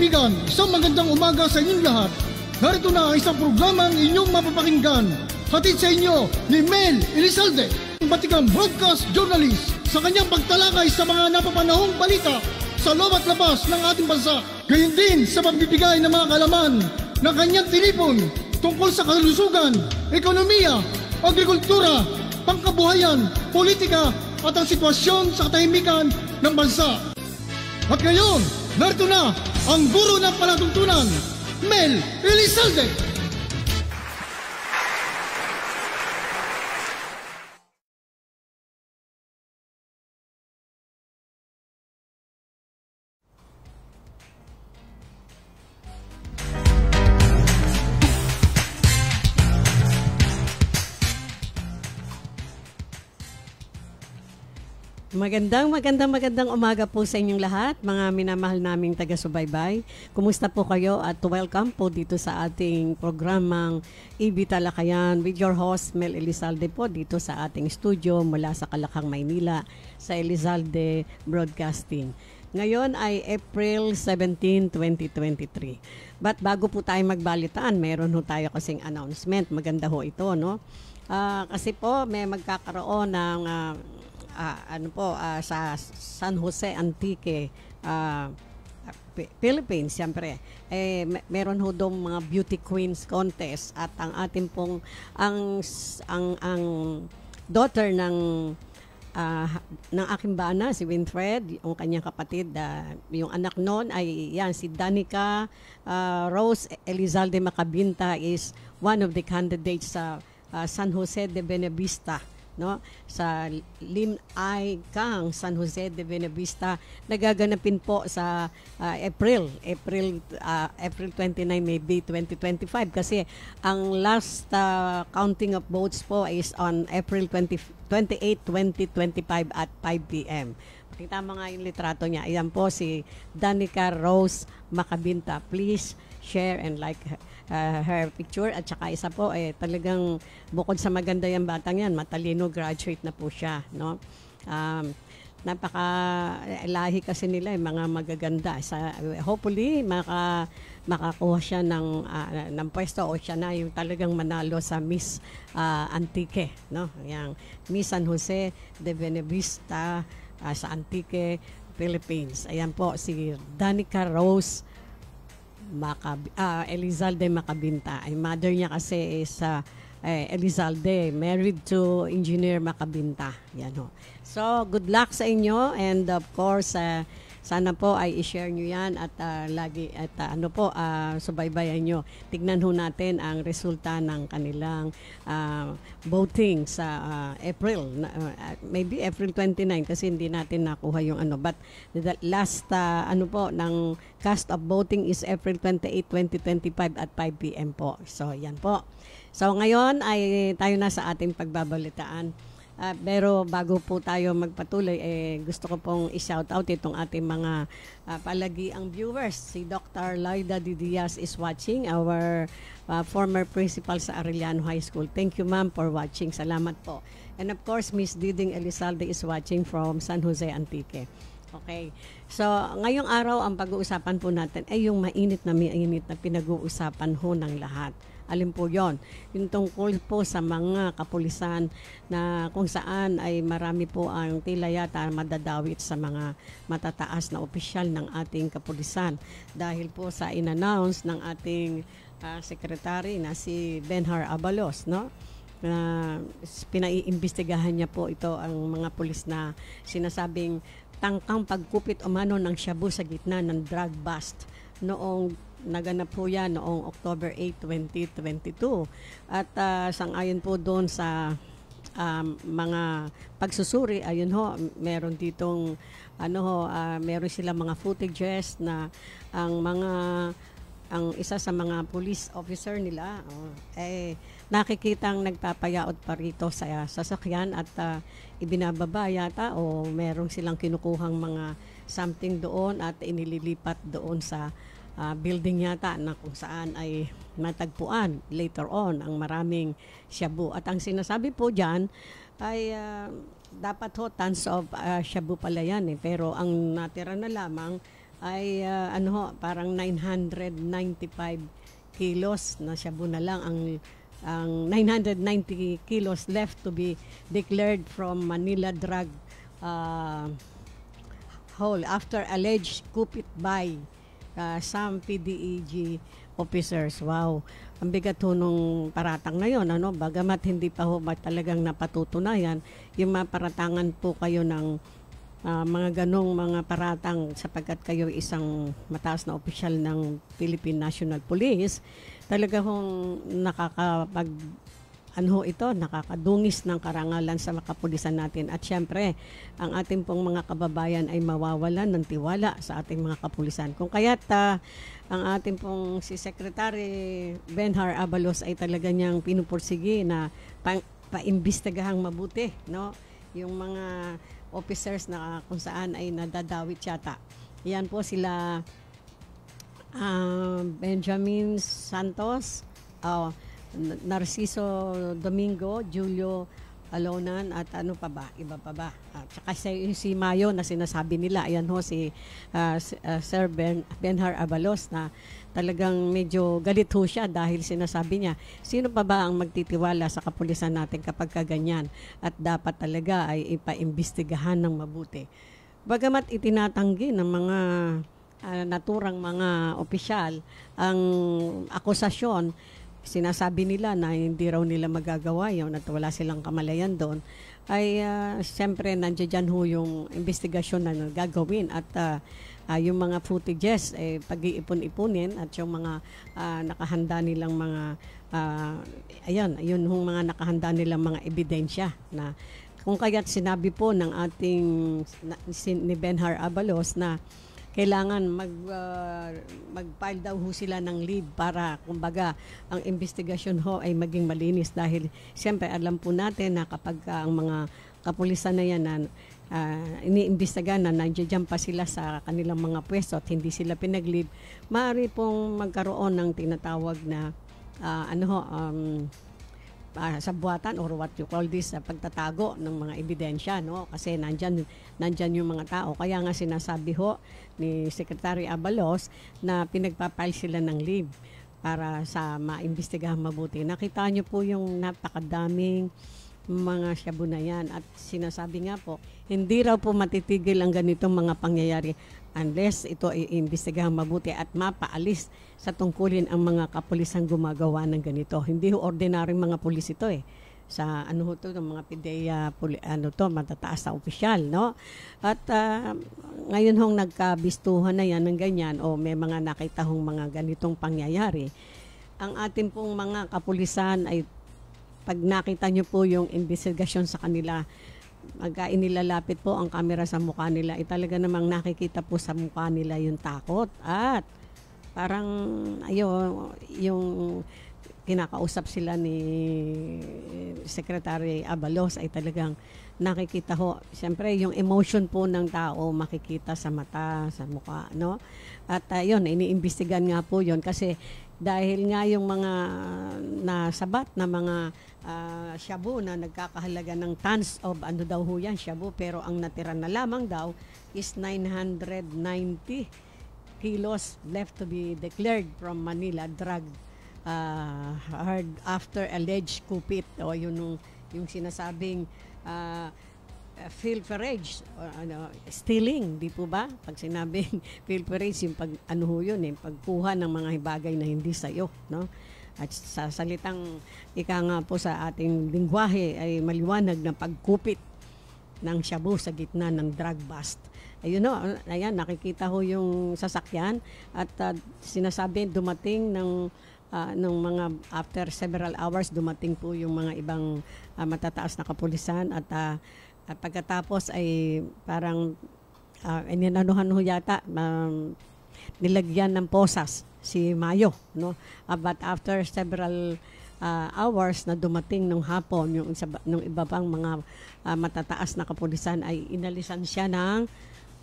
kaibigan, isang magandang umaga sa inyong lahat. Narito na ang isang programang inyong mapapakinggan. Hatid sa inyo ni Mel Elizalde, batikang broadcast journalist sa kanyang pagtalakay sa mga napapanahong balita sa loob at labas ng ating bansa. Gayun din sa pagbibigay ng mga kalaman ng kanyang tinipon tungkol sa kalusugan, ekonomiya, agrikultura, pangkabuhayan, politika at ang sitwasyon sa katahimikan ng bansa. At ngayon, Narito na ang guro ng palatuntunan, Mel Elizalde. Magandang, magandang, magandang umaga po sa inyong lahat, mga minamahal naming taga-subaybay. Kumusta po kayo at welcome po dito sa ating programang EB Talakayan with your host Mel Elizalde po dito sa ating studio mula sa Kalakang, Maynila sa Elizalde Broadcasting. Ngayon ay April 17, 2023. But bago po tayo magbalitaan, meron ho tayo kasing announcement. Maganda ho ito, no? Uh, kasi po, may magkakaroon ng uh, uh, ano po uh, sa San Jose Antique uh, Philippines, siyempre, eh, meron ho doon mga beauty queens contest at ang atin pong ang ang ang daughter ng uh, ng aking bana si Winfred, yung kanyang kapatid, uh, yung anak noon ay yan si Danica uh, Rose Elizalde Macabinta is one of the candidates sa uh, San Jose de Benavista no sa Lim Ai Kang San Jose de Benavista nagaganapin po sa uh, April April uh, April 29 maybe 2025 kasi ang last uh, counting of votes po is on April 20, 28 2025 at 5 p.m. Tama nga yung litrato niya. Ayan po si Danica Rose Makabinta. Please share and like her uh, her picture at saka isa po eh talagang bukod sa maganda yung batang yan, matalino graduate na po siya, no? Um, napaka eh, lahi kasi nila yung eh, mga magaganda sa hopefully maka makakuha siya ng uh, ng pwesto o siya na yung talagang manalo sa Miss uh, Antique no yang Miss San Jose de Benevista uh, sa Antique Philippines ayan po si Danica Rose Macab- uh, ah, Elizalde Macabinta. Ay mother niya kasi is uh, eh, Elizalde, married to Engineer Macabinta. Yan ho. Oh. So, good luck sa inyo and of course, uh, sana po ay i-share nyo yan at uh, lagi at uh, ano po uh, subaybayan nyo. Tignan ho natin ang resulta ng kanilang uh, voting sa uh, April. Uh, maybe April 29 kasi hindi natin nakuha yung ano. But the last uh, ano po ng cast of voting is April 28, 2025 at 5 p.m. po. So yan po. So ngayon ay tayo na sa ating pagbabalitaan. Uh, pero bago po tayo magpatuloy, eh, gusto ko pong i-shout out itong ating mga uh, palagi ang viewers. Si Dr. Lloyda Diaz is watching, our uh, former principal sa Arellano High School. Thank you, ma'am, for watching. Salamat po. And of course, Miss Diding Elizalde is watching from San Jose, Antique. Okay. So, ngayong araw, ang pag-uusapan po natin ay yung mainit na mainit na pinag-uusapan ho ng lahat. Alin po yon? Yung tungkol po sa mga kapulisan na kung saan ay marami po ang tila yata madadawit sa mga matataas na opisyal ng ating kapulisan. Dahil po sa inannounce ng ating uh, ah, secretary na si Benhar Abalos, no? na pinaiimbestigahan niya po ito ang mga pulis na sinasabing tangkang pagkupit umano ng shabu sa gitna ng drug bust noong Naganap po yan noong October 8, 2022. At uh, sangayon po doon sa um, mga pagsusuri ayun ho meron ditong ano ho uh, meron sila mga footages na ang mga ang isa sa mga police officer nila oh, eh nakikitang nagpapayaot pa rito sa sasakyan at uh, ibinababa yata o oh, merong silang kinukuhang mga something doon at inililipat doon sa uh, building yata na kung saan ay matagpuan later on ang maraming shabu. At ang sinasabi po dyan ay uh, dapat ho tons of uh, shabu pala yan eh. Pero ang natira na lamang ay uh, ano ho, parang 995 kilos na shabu na lang ang ang 990 kilos left to be declared from Manila drug uh, haul after alleged coup it by uh, some PDEG officers. Wow, ang bigat ho nung paratang na yon. Ano? Bagamat hindi pa ho ba talagang napatutunayan, yung maparatangan po kayo ng uh, mga ganong mga paratang sapagkat kayo isang mataas na opisyal ng Philippine National Police, talaga hong nakakapag ano ito, nakakadungis ng karangalan sa makapulisan natin. At syempre, ang ating pong mga kababayan ay mawawalan ng tiwala sa ating mga kapulisan. Kung kaya't uh, ang ating pong si Secretary Benhar Abalos ay talaga niyang pinupursige na pa, paimbestigahang mabuti, no? Yung mga officers na kung saan ay nadadawit yata. Yan po sila uh, Benjamin Santos, oh, uh, Narciso Domingo, Julio Alonan at ano pa ba, iba pa ba. At saka si, si Mayo na sinasabi nila, ayan ho si uh, uh, Sir ben, Benhar Abalos na talagang medyo galit ho siya dahil sinasabi niya, sino pa ba ang magtitiwala sa kapulisan natin kapag kaganyan at dapat talaga ay ipaimbestigahan ng mabuti. Bagamat itinatanggi ng mga uh, naturang mga opisyal ang akusasyon sinasabi nila na hindi raw nila magagawa yun at wala silang kamalayan doon, ay uh, siyempre nandiyan ho yung investigasyon na gagawin at uh, uh, yung mga footages eh, pag-iipon-ipunin at yung mga uh, nakahanda nilang mga uh, ayan, yun yung mga nakahanda nilang mga ebidensya na kung kaya't sinabi po ng ating na, si, ni Benhar Abalos na kailangan mag uh, mag-file daw ho sila ng lead para kumbaga ang investigasyon ho ay maging malinis dahil siyempre alam po natin na kapag uh, ang mga kapulisan na yan na uh, ah, iniimbestigahan na nandiyan pa sila sa kanilang mga pwesto at hindi sila pinag-lead, maaari pong magkaroon ng tinatawag na uh, ano ho, um, uh, ah, sabuatan or what you call this uh, pagtatago ng mga ebidensya no kasi nandiyan nandiyan yung mga tao kaya nga sinasabi ho ni Secretary Abalos na pinagpapile sila ng leave para sa maimbestigahan mabuti. Nakita niyo po yung napakadaming mga shabu na yan at sinasabi nga po hindi raw po matitigil ang ganitong mga pangyayari unless ito ay iimbestigahan mabuti at mapaalis sa tungkulin ang mga kapulisang gumagawa ng ganito. Hindi ho ordinary mga pulis ito eh sa ano ho to ng mga PDEA puli, ano to matataas sa opisyal no at uh, ngayon hong nagkabistuhan na yan ng ganyan o may mga nakita hong mga ganitong pangyayari ang atin pong mga kapulisan ay pag nakita nyo po yung investigasyon sa kanila agka inilalapit po ang kamera sa mukha nila, eh, talaga namang nakikita po sa mukha nila yung takot at parang ayo yung kinakausap sila ni Secretary Abalos ay talagang nakikita ho. Siyempre, yung emotion po ng tao makikita sa mata, sa mukha, no? At uh, yun, iniimbestigan nga po yon kasi dahil nga yung mga ah, nasabat na mga uh, shabu na nagkakahalaga ng tons of ano daw ho yan, shabu, pero ang natira na lamang daw is 990 kilos left to be declared from Manila drug uh, hard after alleged kupit o yun yung, yung sinasabing uh, pilferage, eh, or, ano, stealing, di po ba? Pag sinabing pilferage, yung pag, ano ho yun, yung eh, pagkuha ng mga bagay na hindi sa'yo, no? At sa salitang ika nga po sa ating lingwahe ay maliwanag na pagkupit ng shabu sa gitna ng drug bust. Ayun o, ayan, nakikita ho yung sasakyan at uh, sinasabi dumating ng uh, ng mga after several hours dumating po yung mga ibang uh, matataas na kapulisan at uh, at pagkatapos ay parang uh, ininanuhan ho yata, um, nilagyan ng posas si Mayo. No? Uh, but after several uh, hours na dumating nung hapon, yung, isa, nung iba pang mga uh, matataas na kapulisan ay inalisan siya ng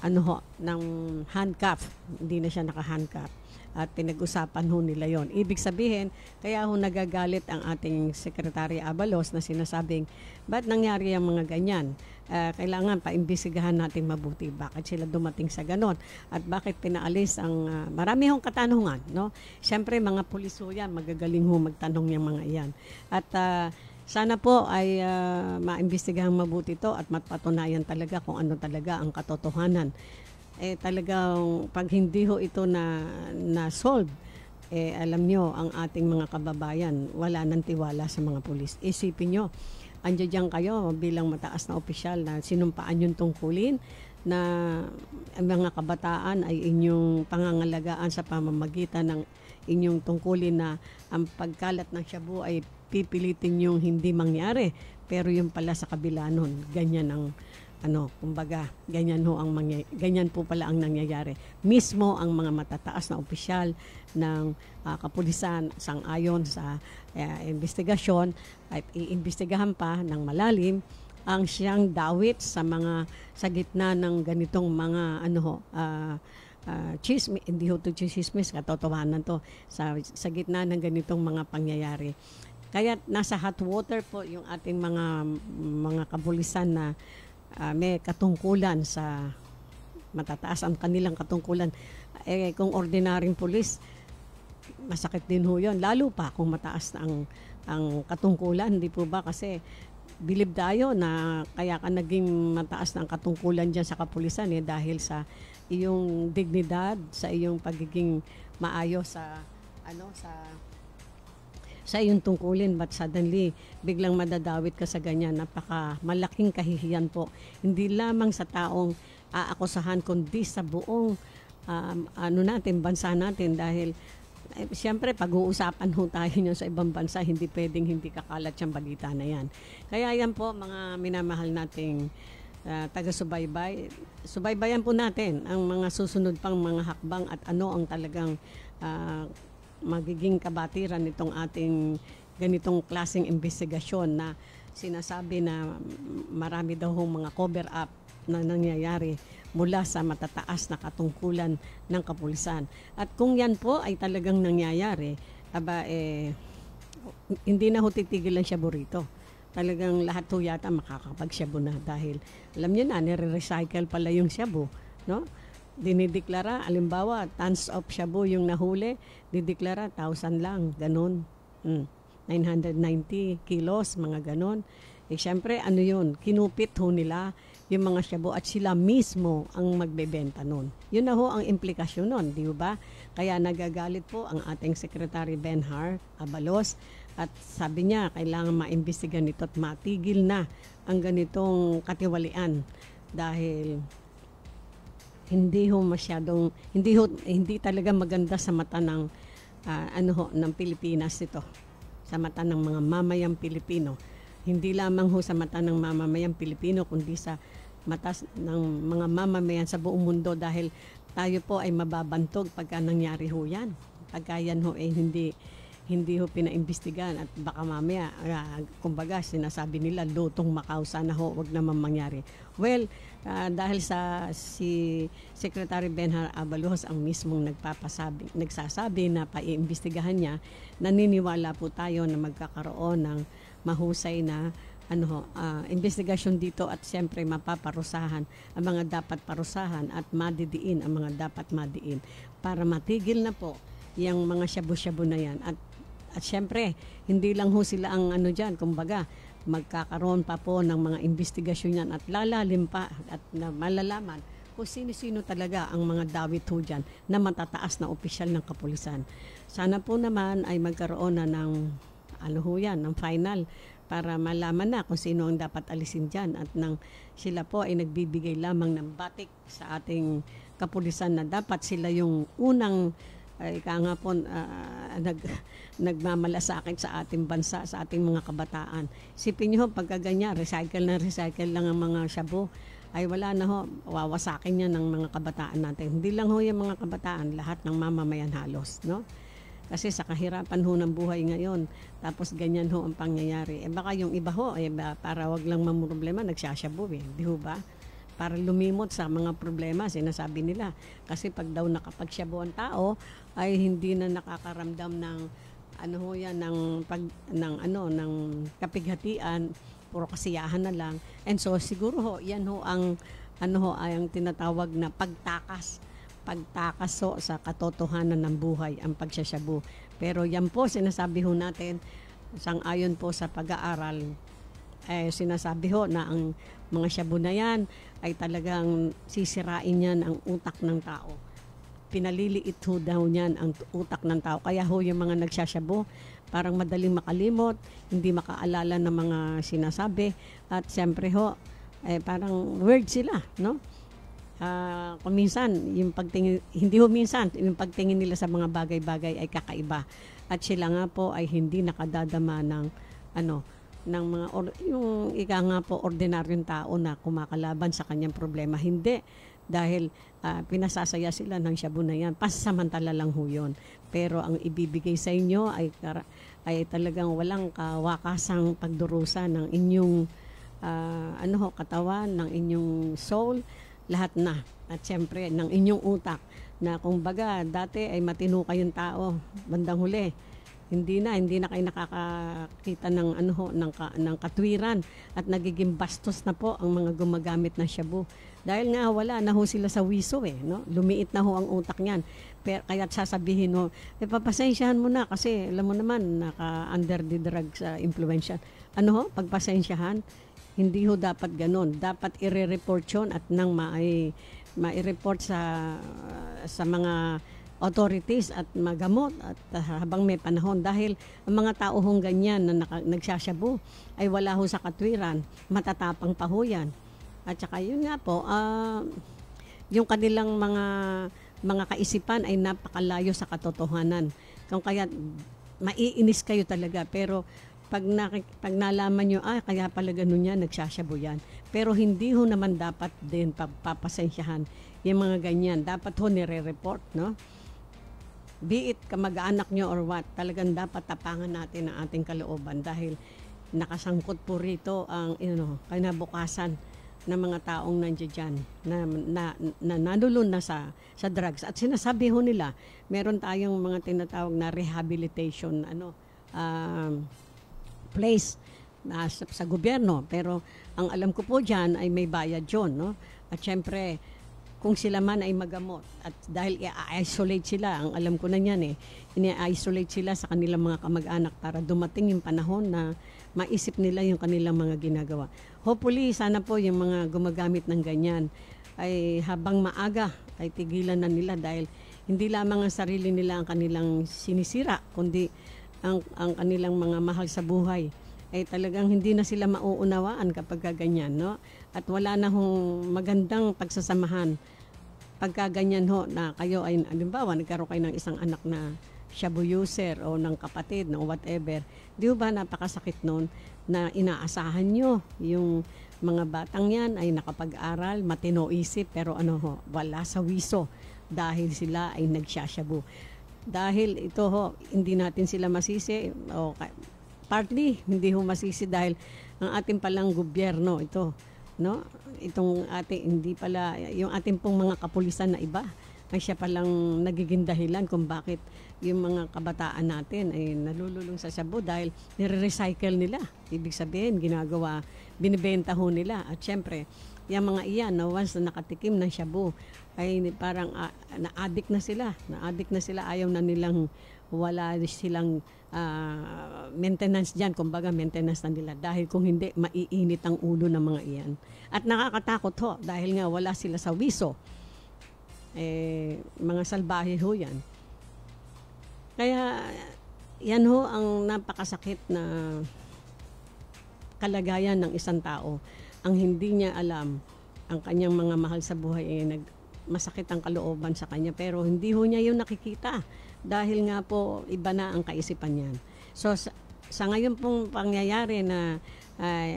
ano ho, ng handcuff. Hindi na siya naka-handcuff. At pinag-usapan ho nila yon. Ibig sabihin, kaya ho nagagalit ang ating Sekretary Abalos na sinasabing, ba't nangyari ang mga ganyan? uh, kailangan paimbisigahan natin mabuti bakit sila dumating sa ganon at bakit pinaalis ang uh, marami hong katanungan no syempre mga puliso yan magagaling ho magtanong yung mga iyan. at uh, sana po ay uh, maimbestigahan mabuti ito at mapatunayan talaga kung ano talaga ang katotohanan eh talagang pag hindi ho ito na na solve eh alam nyo ang ating mga kababayan wala nang tiwala sa mga pulis isipin nyo andyan dyan kayo bilang mataas na opisyal na sinumpaan yung tungkulin na ang mga kabataan ay inyong pangangalagaan sa pamamagitan ng inyong tungkulin na ang pagkalat ng shabu ay pipilitin yung hindi mangyari. Pero yung pala sa kabila nun, ganyan ang ano, kumbaga, ganyan ho ang mangya- ganyan po pala ang nangyayari. Mismo ang mga matataas na opisyal ng uh, kapulisan ayon sa uh, investigasyon ay iimbestigahan pa ng malalim ang siyang dawit sa mga sa gitna ng ganitong mga ano ho, uh, ah, uh, ah, chismis, hindi ho to chismis, katotohanan to, sa, sa gitna ng ganitong mga pangyayari. Kaya nasa hot water po yung ating mga mga kabulisan na uh, may katungkulan sa matataas ang kanilang katungkulan. Eh, kung ordinaryong pulis, masakit din ho yun. Lalo pa kung mataas na ang, ang katungkulan, hindi po ba? Kasi bilib tayo na kaya ka naging mataas na ang katungkulan dyan sa kapulisan eh, dahil sa iyong dignidad, sa iyong pagiging maayos sa ano sa sa iyong tungkulin but suddenly biglang madadawit ka sa ganyan napaka malaking kahihiyan po hindi lamang sa taong aakusahan kundi sa buong um, ano natin bansa natin dahil eh, siyempre pag-uusapan ho tayo nyo sa ibang bansa hindi pwedeng hindi kakalat yung balita na yan kaya yan po mga minamahal nating uh, taga-subaybay. Subaybayan po natin ang mga susunod pang mga hakbang at ano ang talagang uh, magiging kabatiran nitong ating ganitong klaseng investigasyon na sinasabi na marami daw hong mga cover up na nangyayari mula sa matataas na katungkulan ng kapulisan. At kung yan po ay talagang nangyayari, aba eh, hindi na ho titigilan siya burrito. Talagang lahat ho yata makakapagsyabo na dahil alam niyo na, nire-recycle pala yung syabo. No? dinideklara, alimbawa, tons of shabu yung nahuli, dideklara, 1,000 lang, ganun. Mm. 990 kilos, mga ganun. Eh, syempre, ano yun, kinupit ho nila yung mga shabu at sila mismo ang magbebenta nun. Yun na ho ang implikasyon nun, di ba? Kaya nagagalit po ang ating Secretary Benhar Abalos at sabi niya, kailangan maimbestigan ito at matigil na ang ganitong katiwalian dahil hindi ho masyadong hindi ho, hindi talaga maganda sa mata ng uh, ano ho ng Pilipinas ito. Sa mata ng mga mamayang Pilipino. Hindi lamang ho sa mata ng mamamayang Pilipino kundi sa mata ng mga mamamayan sa buong mundo dahil tayo po ay mababantog pagka nangyari ho 'yan. Pagka yan ho eh hindi hindi ho pinaimbestigahan at baka mamaya uh, kumbaga sinasabi nila lutong Macau sana ho wag naman mangyari. Well, Uh, dahil sa si Secretary Benhar Abalos ang mismong nagpapasabi, nagsasabi na paiimbestigahan niya, naniniwala po tayo na magkakaroon ng mahusay na ano uh, investigasyon dito at siyempre mapaparusahan ang mga dapat parusahan at madidiin ang mga dapat madiin para matigil na po yung mga shabu-shabu na yan at at siyempre hindi lang ho sila ang ano diyan kumbaga magkakaroon pa po ng mga investigasyon yan at lalalim pa at na malalaman kung sino-sino talaga ang mga dawit ho dyan na matataas na opisyal ng kapulisan. Sana po naman ay magkaroon na ng ano ho yan, ng final para malaman na kung sino ang dapat alisin dyan at nang sila po ay nagbibigay lamang ng batik sa ating kapulisan na dapat sila yung unang ay ka po uh, nag, nagmamalasakit sa ating bansa, sa ating mga kabataan. Sipin nyo, pagka recycle na recycle lang ang mga shabu, ay wala na ho, wawasakin yan ng mga kabataan natin. Hindi lang ho yung mga kabataan, lahat ng mamamayan halos, no? Kasi sa kahirapan ho ng buhay ngayon, tapos ganyan ho ang pangyayari. Eh baka yung iba ho, eh, para wag lang mamroblema, nagsasyabu eh, di ho ba? para lumimot sa mga problema, sinasabi nila. Kasi pag daw nakapagsyabu ang tao, ay hindi na nakakaramdam ng ano ho yan, ng, pag, ng, ano, ng kapighatian, puro kasiyahan na lang. And so, siguro ho, yan ho ang, ano ho, ay ang tinatawag na pagtakas pagtakas ho sa katotohanan ng buhay ang pagsasyabu. Pero yan po, sinasabi ho natin, sang ayon po sa pag-aaral eh, sinasabi ho na ang mga shabu na yan ay talagang sisirain yan ang utak ng tao. Pinaliliit ho daw niyan ang utak ng tao. Kaya ho yung mga nagsasyabo, parang madaling makalimot, hindi makaalala ng mga sinasabi. At siyempre ho, eh, parang weird sila, no? Uh, kung minsan, yung pagtingin, hindi ho minsan, yung pagtingin nila sa mga bagay-bagay ay kakaiba. At sila nga po ay hindi nakadadama ng ano, ng mga or, yung ika nga po ordinaryong tao na kumakalaban sa kanyang problema hindi dahil uh, pinasasaya sila ng shabu na yan pasamantala lang ho yun pero ang ibibigay sa inyo ay ay talagang walang kawakasang pagdurusa ng inyong uh, ano ho katawan ng inyong soul lahat na at syempre ng inyong utak na kung baga dati ay matino kayong tao bandang huli hindi na hindi na kayo nakakakita ng ano ho, ng ka, ng katwiran at nagiging bastos na po ang mga gumagamit ng shabu dahil nga wala na ho sila sa wiso eh no lumiit na ho ang utak niyan pero kaya sasabihin ho eh papasensyahan mo na kasi alam mo naman naka under the drug sa uh, influence ano ho pagpasensyahan hindi ho dapat ganun dapat i report 'yon at nang mai mai-report sa uh, sa mga authorities at magamot at uh, habang may panahon dahil ang mga tao hong ganyan na naka, nagsasyabo ay wala ho sa katwiran, matatapang pa ho yan. At saka yun nga po, uh, yung kanilang mga mga kaisipan ay napakalayo sa katotohanan. Kung kaya maiinis kayo talaga pero pag, na, pag nalaman nyo, ah, kaya pala ganun yan, nagsasyabo yan. Pero hindi ho naman dapat din papasensyahan yung mga ganyan. Dapat ho nire-report, no? be it kamag-anak nyo or what, talagang dapat tapangan natin ang ating kalooban dahil nakasangkot po rito ang you know, kinabukasan ng mga taong nandiyan dyan na, na, na nanulun na sa, sa drugs. At sinasabi ho nila, meron tayong mga tinatawag na rehabilitation ano, um, place na ah, sa, sa gobyerno. Pero ang alam ko po dyan ay may bayad yun. No? At syempre, kung sila man ay magamot. At dahil i-isolate sila, ang alam ko na niyan eh, ini-isolate sila sa kanilang mga kamag-anak para dumating yung panahon na maisip nila yung kanilang mga ginagawa. Hopefully, sana po yung mga gumagamit ng ganyan ay habang maaga ay tigilan na nila dahil hindi lamang ang sarili nila ang kanilang sinisira, kundi ang, ang kanilang mga mahal sa buhay ay talagang hindi na sila mauunawaan kapag ganyan, no? at wala na ho magandang pagsasamahan pagka ganyan ho na kayo ay halimbawa nagkaroon kayo ng isang anak na shabu user o ng kapatid o whatever di ba napakasakit noon na inaasahan nyo yung mga batang yan ay nakapag-aral matino isip pero ano ho wala sa wiso dahil sila ay nagsashabu dahil ito ho hindi natin sila masisi o partly hindi ho masisi dahil ang ating palang gobyerno ito no? Itong ating hindi pala yung ating pong mga kapulisan na iba ay siya palang nagiging dahilan kung bakit yung mga kabataan natin ay nalululong sa shabu dahil nire-recycle nila. Ibig sabihin, ginagawa, binibenta ho nila. At syempre, yung mga iyan no, once na nakatikim ng shabu ay parang uh, ah, na-addict na sila. Na-addict na sila. Ayaw na nilang wala silang uh, maintenance dyan. Kumbaga, maintenance na nila. Dahil kung hindi, maiinit ang ulo ng mga iyan. At nakakatakot ho. Dahil nga wala sila sa wiso. Eh, mga salbahe ho yan. Kaya, yan ho ang napakasakit na kalagayan ng isang tao. Ang hindi niya alam, ang kanyang mga mahal sa buhay ay nag masakit ang kalooban sa kanya pero hindi ho niya 'yon nakikita dahil nga po iba na ang kaisipan niyan. So sa, sa ngayon pong pangyayari na uh,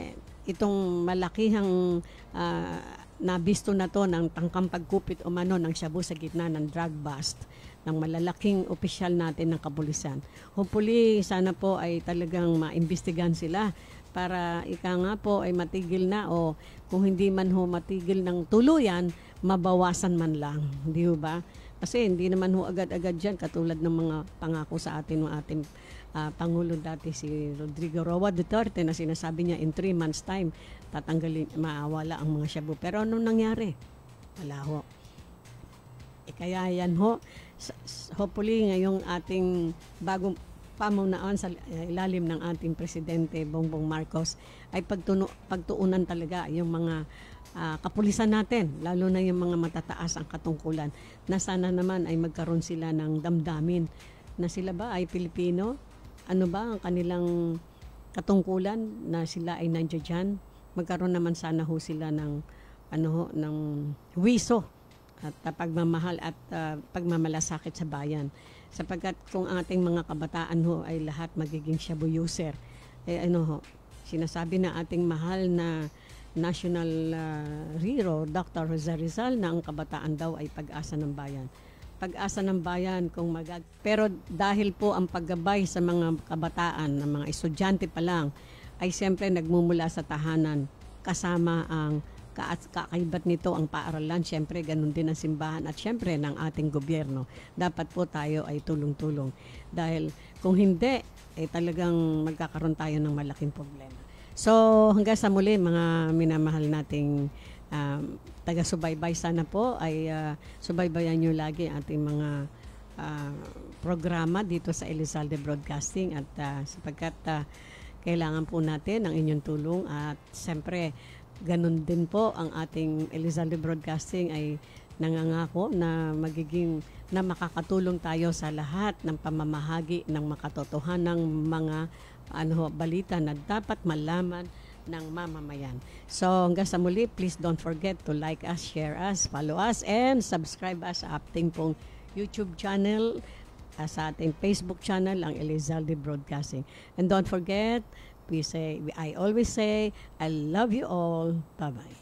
itong malakihang uh, nabisto na to ng tangkang pagkupit o mano ng shabu sa gitna ng drug bust ng malalaking opisyal natin ng kabulisan. Hopefully, sana po ay talagang maimbestigan sila para ika nga po ay matigil na o kung hindi man ho matigil ng tuluyan, mabawasan man lang, di ba? Kasi hindi naman ho agad-agad yan, katulad ng mga pangako sa atin ng ating uh, Pangulo dati si Rodrigo Roa Duterte na sinasabi niya in three months time, tatanggalin, maawala ang mga shabu. Pero anong nangyari? Wala ho. E kaya yan ho, hopefully ngayong ating bagong pamunaan sa ilalim ng ating presidente Bongbong Marcos ay pagtuno, pagtuunan talaga yung mga uh, kapulisan natin, lalo na yung mga matataas ang katungkulan, na sana naman ay magkaroon sila ng damdamin na sila ba ay Pilipino? Ano ba ang kanilang katungkulan na sila ay nandiyan Magkaroon naman sana ho sila ng, ano, ho, ng wiso at uh, pagmamahal at uh, pagmamalasakit sa bayan sapagkat kung ating mga kabataan ho ay lahat magiging shabu user eh ano ho sinasabi na ating mahal na national uh, hero Dr. Jose Rizal na ang kabataan daw ay pag-asa ng bayan pag-asa ng bayan kung magag pero dahil po ang paggabay sa mga kabataan ng mga estudyante pa lang ay siyempre nagmumula sa tahanan kasama ang kaas kakaibat nito ang paaralan, syempre ganun din ang simbahan at syempre ng ating gobyerno. Dapat po tayo ay tulong-tulong dahil kung hindi, eh talagang magkakaroon tayo ng malaking problema. So hanggang sa muli mga minamahal nating um, taga-subaybay sana po ay uh, subaybayan nyo lagi ating mga uh, programa dito sa Elizalde Broadcasting at uh, sapagkat uh, kailangan po natin ang inyong tulong at siyempre ganun din po ang ating Elizalde Broadcasting ay nangangako na magiging na makakatulong tayo sa lahat ng pamamahagi ng makatotohanang mga ano balita na dapat malaman ng mamamayan. So hanggang sa muli, please don't forget to like us, share us, follow us, and subscribe us sa ating pong YouTube channel, ah, sa ating Facebook channel, ang Elizalde Broadcasting. And don't forget, we say, I always say, I love you all. Bye bye.